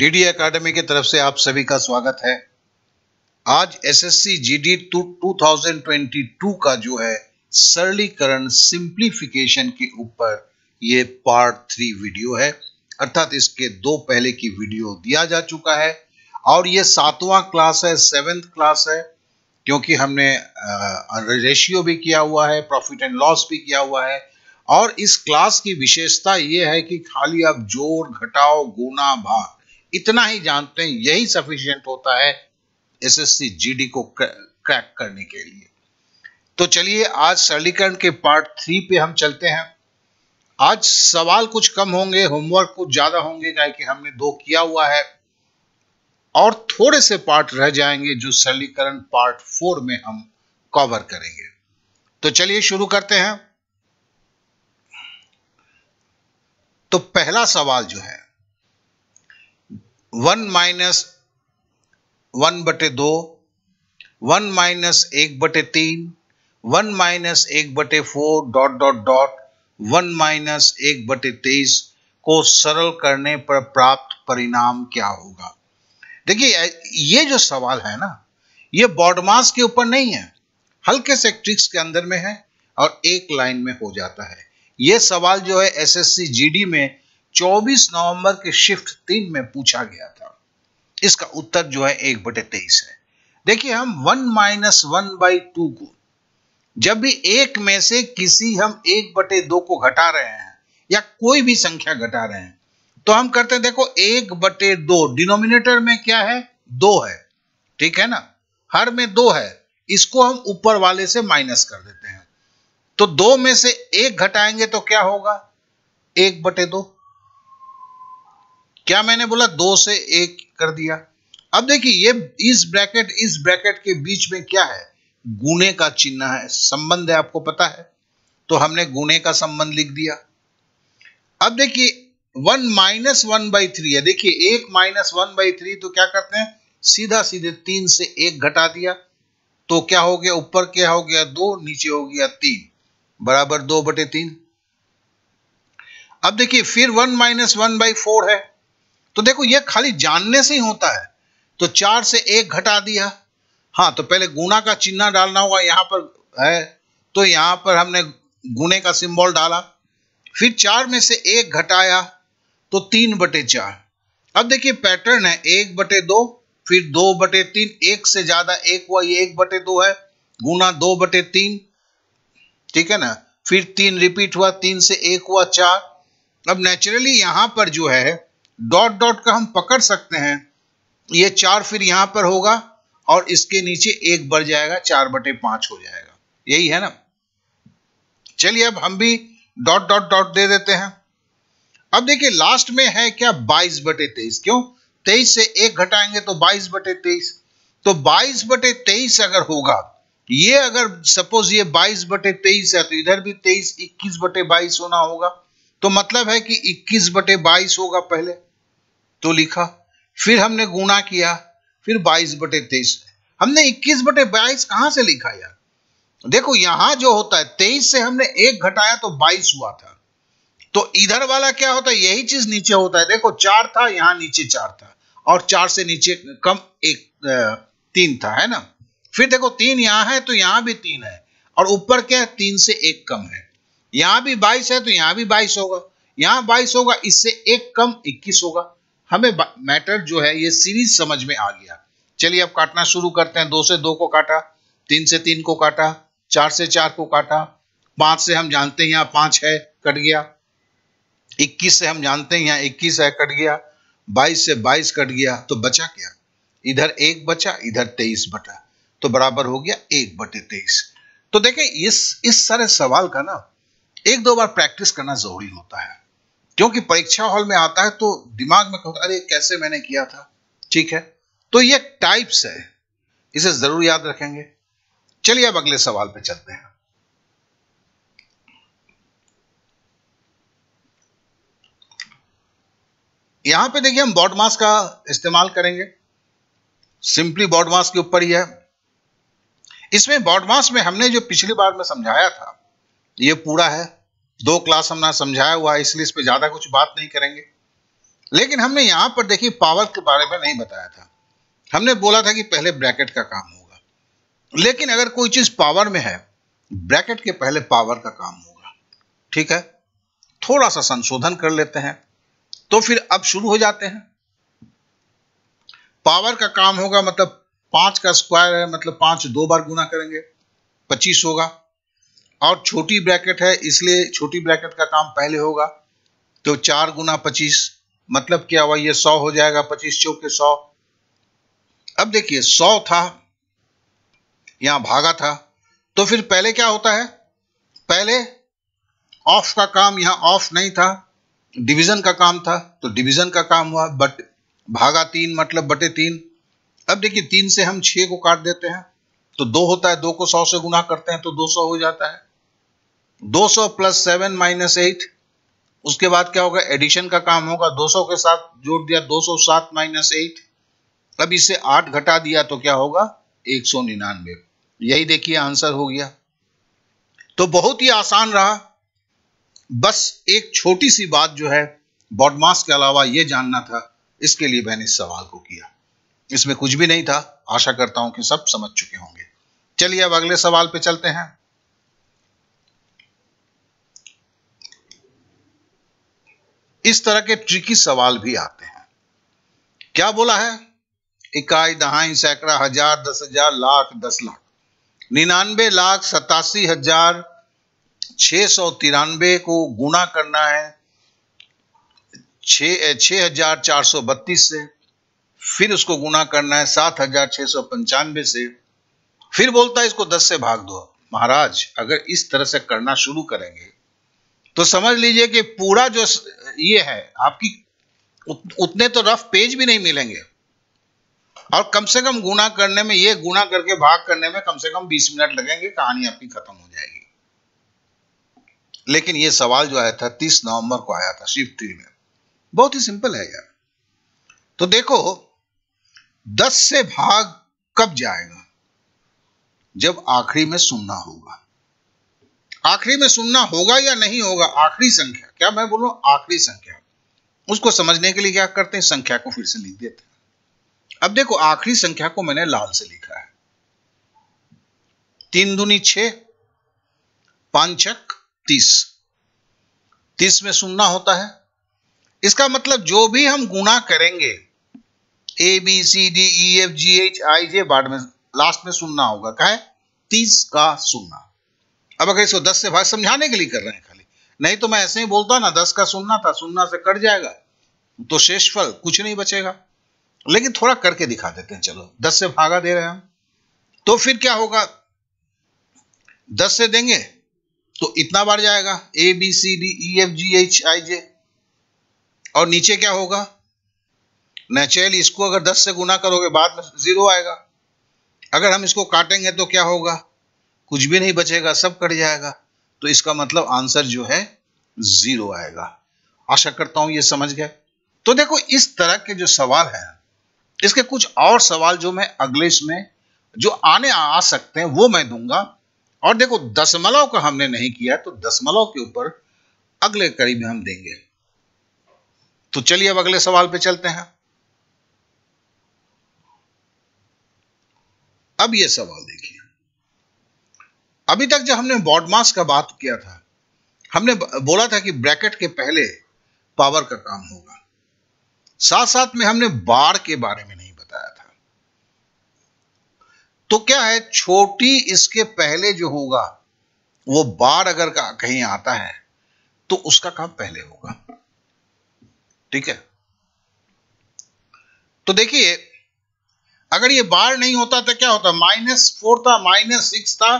DD academy की तरफ से आप सभी का स्वागत है आज एसएससी जीडी 2022 का जो है सरलीकरण सिंप्लीफिकेशन के ऊपर ये पार्ट थ्री वीडियो है अर्थात इसके दो पहले की वीडियो दिया जा चुका है और ये सातवां क्लास है सेवेंथ क्लास है क्योंकि हमने रेशियो भी किया हुआ है प्रॉफिट एंड लॉस भी किया हुआ है और इस क्लास की विशेषता ये है कि खाली आप जोर घटाओ गुना भाग इतना ही जानते हैं यही सफिशियंट होता है एसएससी जीडी को क्रैक करने के लिए तो चलिए आज सरलीकरण के पार्ट थ्री पे हम चलते हैं आज सवाल कुछ कम होंगे होमवर्क कुछ ज्यादा होंगे क्या कि हमने दो किया हुआ है और थोड़े से पार्ट रह जाएंगे जो सरलीकरण पार्ट फोर में हम कवर करेंगे तो चलिए शुरू करते हैं तो पहला सवाल जो है वन माइनस वन बटे दो वन माइनस एक बटे तीन वन माइनस एक बटे four dot dot dot one minus एक बटे तेईस को सरल करने पर प्राप्त परिणाम क्या होगा देखिए ये जो सवाल है ना ये बॉडमास के ऊपर नहीं है हल्के से ट्रिक्स के अंदर में है और एक लाइन में हो जाता है ये सवाल जो है एसएससी जीडी में 24 नवंबर के शिफ्ट तीन में पूछा गया था इसका उत्तर जो है एक बटे तेईस है देखिए हम one minus one by two को जब भी एक में से किसी हम एक बटे दो को घटा रहे हैं या कोई भी संख्या घटा रहे हैं तो हम करते हैं देखो एक बटे दो डिनोमिनेटर में क्या है दो है ठीक है ना हर में दो है इसको हम ऊपर वाले से माइनस कर देते हैं तो दो में से एक घटाएंगे तो क्या होगा एक बटे दो क्या मैंने बोला दो से एक कर दिया अब देखिए ये इस ब्रैकेट इस ब्रैकेट के बीच में क्या है गुणे का चिन्ह है संबंध है आपको पता है तो हमने गुणे का संबंध लिख दिया अब देखिए one minus one by three है देखिए एक माइनस वन बाई थ्री तो क्या करते हैं सीधा सीधे तीन से एक घटा दिया तो क्या हो गया ऊपर क्या हो गया दो नीचे हो गया तीन बराबर दो बटे तीन अब देखिए फिर one minus one by four है तो देखो ये खाली जानने से ही होता है तो चार से एक घटा दिया हाँ तो पहले गुणा का चिन्ह डालना होगा यहां पर है तो यहां पर हमने गुणे का सिंबल डाला फिर चार में से एक घटाया तो तीन बटे चार अब देखिए पैटर्न है एक बटे दो फिर दो बटे तीन एक से ज्यादा एक हुआ ये एक बटे दो है गुना दो बटे तीन ठीक है ना फिर तीन रिपीट हुआ तीन से एक हुआ चार अब नेचुरली यहां पर जो है डॉट डॉट का हम पकड़ सकते हैं ये चार फिर यहां पर होगा और इसके नीचे एक बढ़ जाएगा चार बटे पांच हो जाएगा यही है ना चलिए अब हम भी डॉट डॉट डॉट दे देते हैं अब देखिए लास्ट में है क्या बाईस बटे तेईस क्यों तेईस से एक घटाएंगे तो बाईस बटे तेईस तो बाईस बटे तेईस अगर होगा ये अगर सपोज ये बाईस बटे तेईस है तो इधर भी तेईस इक्कीस बटे बाईस होना होगा तो मतलब है कि इक्कीस बटे बाईस होगा पहले तो लिखा फिर हमने गुणा किया फिर बाईस बटे तेईस हमने इक्कीस बटे बाईस कहां से लिखा यार देखो यहां जो होता है तेईस से हमने एक घटाया तो बाईस हुआ था तो इधर वाला क्या होता है यही चीज नीचे होता है देखो चार था यहां नीचे चार था और चार से नीचे कम एक तीन था है ना फिर देखो तीन यहां है तो यहां भी तीन है और ऊपर क्या है तीन से एक कम है यहां भी बाईस है तो यहां भी बाईस होगा यहां बाईस होगा इससे एक कम इक्कीस होगा हमें मैटर जो है ये सीरीज समझ में आ गया चलिए अब काटना शुरू करते हैं दो से दो को काटा तीन से तीन को काटा चार से चार को काटा पांच से हम जानते हैं यहाँ पांच है कट गया इक्कीस से हम जानते हैं यहाँ इक्कीस है कट गया बाईस से बाईस कट गया तो बचा क्या इधर एक बचा इधर तेईस बटा तो बराबर हो गया एक बटे तेईस तो देखें इस इस सारे सवाल का ना एक दो बार प्रैक्टिस करना जरूरी होता है क्योंकि परीक्षा हॉल में आता है तो दिमाग में कहता अरे कैसे मैंने किया था ठीक है तो ये टाइप्स है इसे जरूर याद रखेंगे चलिए अब अगले सवाल पे चलते हैं यहां पे देखिए हम बॉड मास का इस्तेमाल करेंगे सिंपली बॉड मास के ऊपर ही है इसमें बॉड मास में हमने जो पिछली बार में समझाया था ये पूरा है दो क्लास हमने समझाया हुआ है इसलिए इस पर ज़्यादा कुछ बात नहीं करेंगे लेकिन हमने यहां पर देखिए पावर के बारे में नहीं बताया था हमने बोला था कि पहले ब्रैकेट का काम होगा लेकिन अगर कोई चीज़ पावर में है ब्रैकेट के पहले पावर का काम होगा ठीक है थोड़ा सा संशोधन कर लेते हैं तो फिर अब शुरू हो जाते हैं पावर का काम होगा मतलब पांच का स्क्वायर है मतलब पांच दो बार गुना करेंगे पच्चीस होगा और छोटी ब्रैकेट है इसलिए छोटी ब्रैकेट का काम पहले होगा तो चार गुना पच्चीस मतलब क्या हुआ ये सौ हो जाएगा पच्चीस चौके सौ अब देखिए सौ था यहां भागा था तो फिर पहले क्या होता है पहले ऑफ का काम यहां ऑफ नहीं था डिवीजन का काम था तो डिवीजन का काम हुआ बट भागा तीन मतलब बटे तीन अब देखिए तीन से हम छे को काट देते हैं तो दो होता है दो को सौ से गुना करते हैं तो दो सौ हो जाता है 200 प्लस सेवन माइनस एट उसके बाद क्या होगा एडिशन का काम होगा 200 के साथ जोड़ दिया 207 माइनस एट अब इसे आठ घटा दिया तो क्या होगा एक सौ यही देखिए आंसर हो गया तो बहुत ही आसान रहा बस एक छोटी सी बात जो है बॉडमास के अलावा यह जानना था इसके लिए मैंने इस सवाल को किया इसमें कुछ भी नहीं था आशा करता हूं कि सब समझ चुके होंगे चलिए अब अगले सवाल पे चलते हैं इस तरह के ट्रिकी सवाल भी आते हैं क्या बोला है इकाई दहाई सैकड़ा हजार दस हजार लाख दस लाख निन्यानबे लाख सतासी हजार छह सौ तिरानवे को गुना करना है छः हजार चार सौ बत्तीस से फिर उसको गुना करना है सात हजार छह सौ पंचानवे से फिर बोलता है इसको दस से भाग दो महाराज अगर इस तरह से करना शुरू करेंगे तो समझ लीजिए कि पूरा जो ये है आपकी उतने तो रफ पेज भी नहीं मिलेंगे और कम से कम गुना करने में ये गुना करके भाग करने में कम से कम 20 मिनट लगेंगे कहानी आपकी खत्म हो जाएगी लेकिन ये सवाल जो आया था 30 नवंबर को आया था शिव थ्री में बहुत ही सिंपल है यार तो देखो 10 से भाग कब जाएगा जब आखिरी में सुनना होगा आखिरी में सुनना होगा या नहीं होगा आखिरी संख्या क्या मैं बोलू आखिरी संख्या उसको समझने के लिए क्या करते हैं संख्या को फिर से लिख देते हैं अब देखो आखिरी संख्या को मैंने लाल से लिखा है तीन दूनी छ पांचक तीस तीस में सुनना होता है इसका मतलब जो भी हम गुना करेंगे A B C D E F G H I J बाद में लास्ट में सुनना होगा क्या है तीस का सुनना अब अगर इसको दस से भाग समझाने के लिए कर रहे हैं खाली नहीं तो मैं ऐसे ही बोलता ना दस का सुनना था सुनना से कट जाएगा तो शेष फल कुछ नहीं बचेगा लेकिन थोड़ा करके दिखा देते हैं चलो दस से भागा दे रहे हैं तो फिर क्या होगा दस से देंगे तो इतना बार जाएगा A B C D E F G H I J और नीचे क्या होगा नेचुरली इसको अगर दस से गुना करोगे बाद में जीरो आएगा अगर हम इसको काटेंगे तो क्या होगा कुछ भी नहीं बचेगा सब कट जाएगा तो इसका मतलब आंसर जो है जीरो आएगा आशा करता हूं ये समझ गए तो देखो इस तरह के जो सवाल है इसके कुछ और सवाल जो मैं अगले इसमें जो आने आ सकते हैं वो मैं दूंगा और देखो दशमलव का हमने नहीं किया तो दशमलव के ऊपर अगले करीब में हम देंगे तो चलिए अब अगले सवाल पे चलते हैं अब ये सवाल देखिए अभी तक जब हमने बॉड मास का बात किया था हमने बोला था कि ब्रैकेट के पहले पावर का काम होगा साथ साथ में हमने बार के बारे में नहीं बताया था तो क्या है छोटी इसके पहले जो होगा वो बार अगर कहीं आता है तो उसका काम पहले होगा ठीक है तो देखिए अगर ये बार नहीं होता तो क्या होता माइनस फोर था माइनस सिक्स था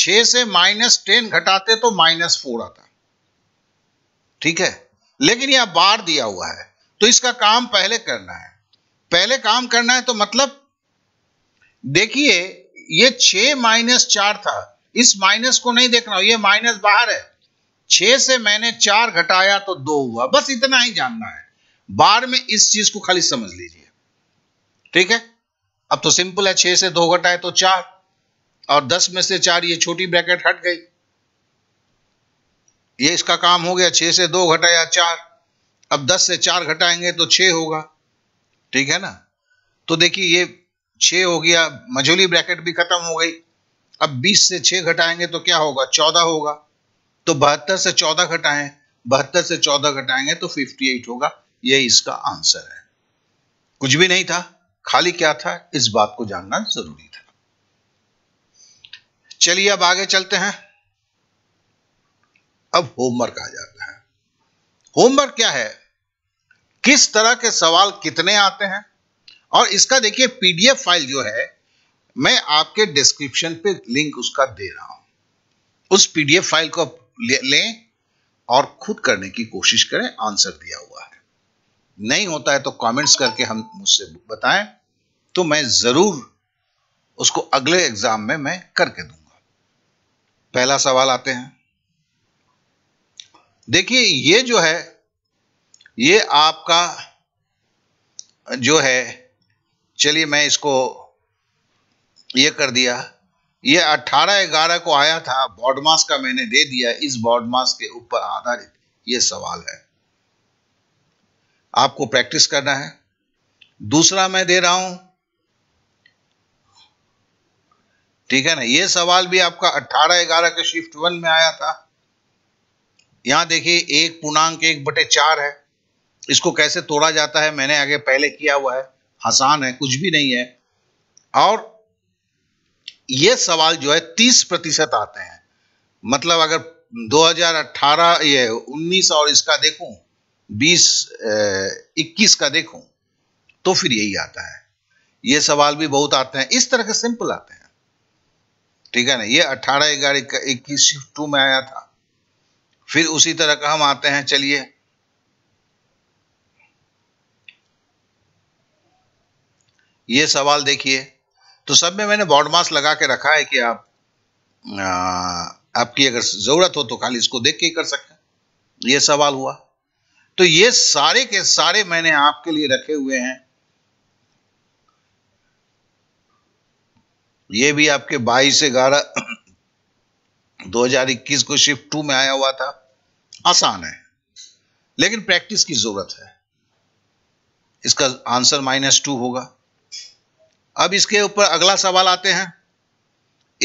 छह से माइनस टेन घटाते तो माइनस फोर आता ठीक है लेकिन यह बार दिया हुआ है तो इसका काम पहले करना है पहले काम करना है तो मतलब देखिए ये छह माइनस चार था इस माइनस को नहीं देखना ये माइनस बाहर है छह से मैंने चार घटाया तो दो हुआ बस इतना ही जानना है बार में इस चीज को खाली समझ लीजिए ठीक है अब तो सिंपल है छह से दो घटाए तो चार और 10 में से चार ये छोटी ब्रैकेट हट गई ये इसका काम हो गया छह से दो घटाया चार अब दस से चार घटाएंगे तो छः होगा ठीक है ना तो देखिए ये छः हो गया मझोली ब्रैकेट भी खत्म हो गई अब बीस से छः घटाएंगे तो क्या होगा चौदह होगा तो बहत्तर से चौदह घटाएं बहत्तर से चौदह घटाएंगे तो फिफ्टी एट होगा यही इसका आंसर है कुछ भी नहीं था खाली क्या था इस बात को जानना जरूरी था चलिए अब आगे चलते हैं अब होमवर्क आ जाता है होमवर्क क्या है किस तरह के सवाल कितने आते हैं और इसका देखिए पीडीएफ फाइल जो है मैं आपके डिस्क्रिप्शन पे लिंक उसका दे रहा हूं उस पीडीएफ फाइल को लें और खुद करने की कोशिश करें आंसर दिया हुआ है नहीं होता है तो कमेंट्स करके हम मुझसे बताएं तो मैं जरूर उसको अगले एग्जाम में मैं करके दूंगा पहला सवाल आते हैं देखिए ये जो है ये आपका जो है चलिए मैं इसको ये कर दिया ये 18 ग्यारह को आया था बॉडमास का मैंने दे दिया इस बॉडमास के ऊपर आधारित ये सवाल है आपको प्रैक्टिस करना है दूसरा मैं दे रहा हूं ठीक है ना ये सवाल भी आपका अट्ठारह ग्यारह के शिफ्ट वन में आया था यहां देखिए एक पूर्णांक एक बटे चार है इसको कैसे तोड़ा जाता है मैंने आगे पहले किया हुआ है आसान है कुछ भी नहीं है और ये सवाल जो है तीस प्रतिशत आते हैं मतलब अगर 2018 ये 19 और इसका देखूं 20 21 का देखूं तो फिर यही आता है ये सवाल भी बहुत आते हैं इस तरह के सिंपल आते हैं ठीक है ना ये अट्ठारह ग्यारह इक्कीस शिफ्ट टू में आया था फिर उसी तरह का हम आते हैं चलिए ये सवाल देखिए तो सब में मैंने बॉड मास लगा के रखा है कि आप आ, आपकी अगर ज़रूरत हो तो खाली इसको देख के ही कर सकते हैं ये सवाल हुआ तो ये सारे के सारे मैंने आपके लिए रखे हुए हैं ये भी आपके बाईस ग्यारह 2021 को शिफ्ट टू में आया हुआ था आसान है लेकिन प्रैक्टिस की जरूरत है इसका आंसर माइनस टू होगा अब इसके ऊपर अगला सवाल आते हैं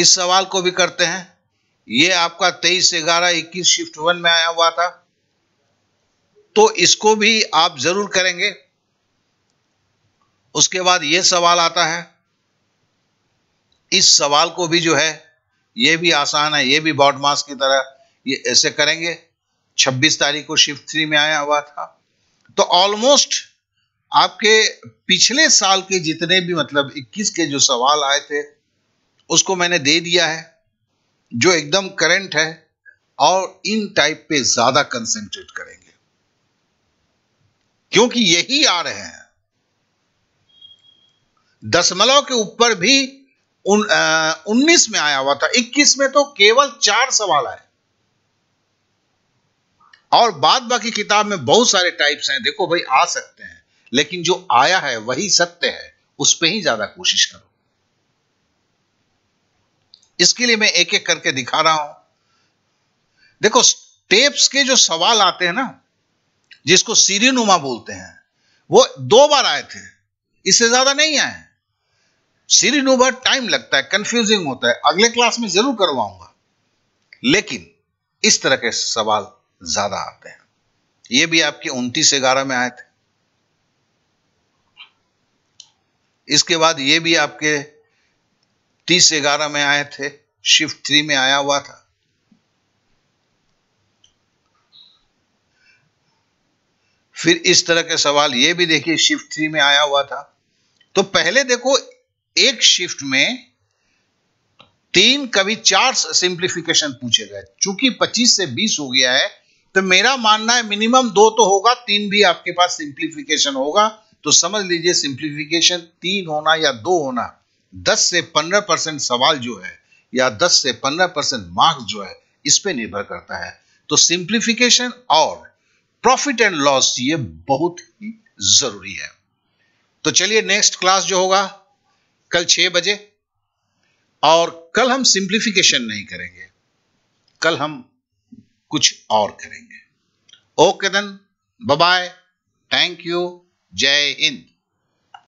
इस सवाल को भी करते हैं ये आपका तेईस ग्यारह इक्कीस शिफ्ट वन में आया हुआ था तो इसको भी आप जरूर करेंगे उसके बाद ये सवाल आता है इस सवाल को भी जो है ये भी आसान है ये भी बॉड मास की तरह ये ऐसे करेंगे 26 तारीख को शिफ्ट थ्री में आया हुआ था तो ऑलमोस्ट आपके पिछले साल के जितने भी मतलब 21 के जो सवाल आए थे उसको मैंने दे दिया है जो एकदम करंट है और इन टाइप पे ज्यादा कंसेंट्रेट करेंगे क्योंकि यही आ रहे हैं दशमलव के ऊपर भी उन्नीस में आया हुआ था 21 में तो केवल चार सवाल आए और बाद बाकी किताब में बहुत सारे टाइप्स हैं देखो भाई आ सकते हैं लेकिन जो आया है वही सत्य है उस पर ही ज्यादा कोशिश करो इसके लिए मैं एक एक करके दिखा रहा हूं देखो टेप्स के जो सवाल आते हैं ना जिसको सीरीनुमा बोलते हैं वो दो बार आए थे इससे ज्यादा नहीं आए सीरीनो टाइम लगता है कंफ्यूजिंग होता है अगले क्लास में जरूर करवाऊंगा लेकिन इस तरह के सवाल ज्यादा आते हैं ये भी आपके उन्तीस ग्यारह में आए थे इसके बाद ये भी आपके तीस ग्यारह में आए थे शिफ्ट थ्री में आया हुआ था फिर इस तरह के सवाल ये भी देखिए शिफ्ट थ्री में आया हुआ था तो पहले देखो एक शिफ्ट में तीन कभी चार सिंप्लीफिकेशन पूछे गए चूंकि 25 से 20 हो गया है तो मेरा मानना है मिनिमम दो तो होगा तीन भी आपके पास सिंप्लीफिकेशन होगा तो समझ लीजिए सिंप्लीफिकेशन तीन होना या दो होना दस से पंद्रह परसेंट सवाल जो है या दस से पंद्रह परसेंट मार्क्स जो है इस पर निर्भर करता है तो सिंप्लीफिकेशन और प्रॉफिट एंड लॉस ये बहुत ही जरूरी है तो चलिए नेक्स्ट क्लास जो होगा कल छह बजे और कल हम सिंप्लीफिकेशन नहीं करेंगे कल हम कुछ और करेंगे okay then bye thank you जय हिंद